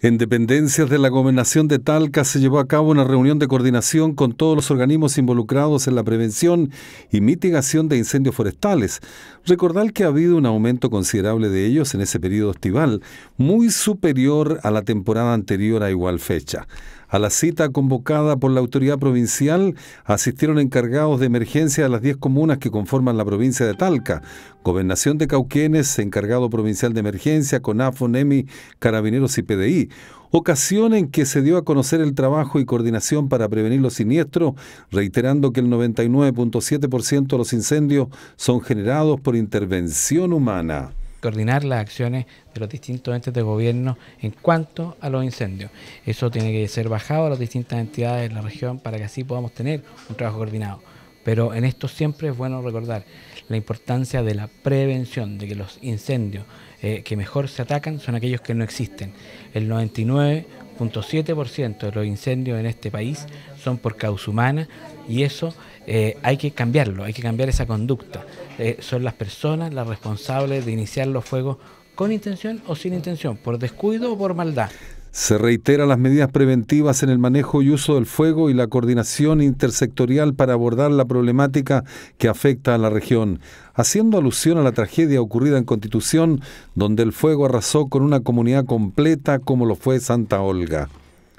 En dependencias de la gobernación de Talca se llevó a cabo una reunión de coordinación con todos los organismos involucrados en la prevención y mitigación de incendios forestales. Recordar que ha habido un aumento considerable de ellos en ese periodo estival, muy superior a la temporada anterior a igual fecha. A la cita convocada por la autoridad provincial asistieron encargados de emergencia de las 10 comunas que conforman la provincia de Talca, Gobernación de Cauquenes, encargado provincial de emergencia, CONAFO, NEMI, Carabineros y PDI ocasión en que se dio a conocer el trabajo y coordinación para prevenir los siniestros, reiterando que el 99.7% de los incendios son generados por intervención humana coordinar las acciones de los distintos entes de gobierno en cuanto a los incendios. Eso tiene que ser bajado a las distintas entidades de la región para que así podamos tener un trabajo coordinado. Pero en esto siempre es bueno recordar la importancia de la prevención, de que los incendios eh, que mejor se atacan son aquellos que no existen. El 99 .7% de los incendios en este país son por causa humana y eso eh, hay que cambiarlo, hay que cambiar esa conducta. Eh, son las personas las responsables de iniciar los fuegos con intención o sin intención, por descuido o por maldad. Se reiteran las medidas preventivas en el manejo y uso del fuego y la coordinación intersectorial para abordar la problemática que afecta a la región, haciendo alusión a la tragedia ocurrida en Constitución, donde el fuego arrasó con una comunidad completa como lo fue Santa Olga.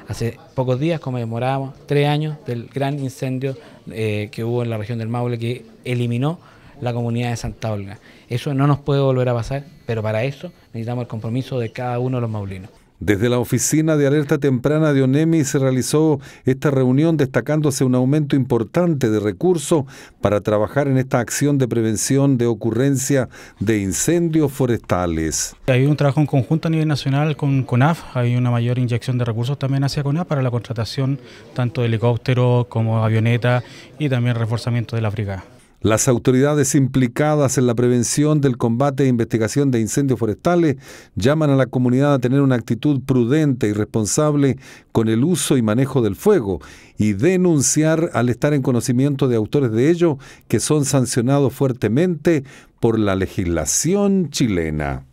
Hace pocos días conmemorábamos tres años del gran incendio eh, que hubo en la región del Maule que eliminó la comunidad de Santa Olga. Eso no nos puede volver a pasar, pero para eso necesitamos el compromiso de cada uno de los maulinos. Desde la Oficina de Alerta Temprana de ONEMI se realizó esta reunión destacándose un aumento importante de recursos para trabajar en esta acción de prevención de ocurrencia de incendios forestales. Hay un trabajo en conjunto a nivel nacional con CONAF, hay una mayor inyección de recursos también hacia CONAF para la contratación tanto de helicópteros como avioneta y también reforzamiento de la brigada. Las autoridades implicadas en la prevención del combate e investigación de incendios forestales llaman a la comunidad a tener una actitud prudente y responsable con el uso y manejo del fuego y denunciar al estar en conocimiento de autores de ello que son sancionados fuertemente por la legislación chilena.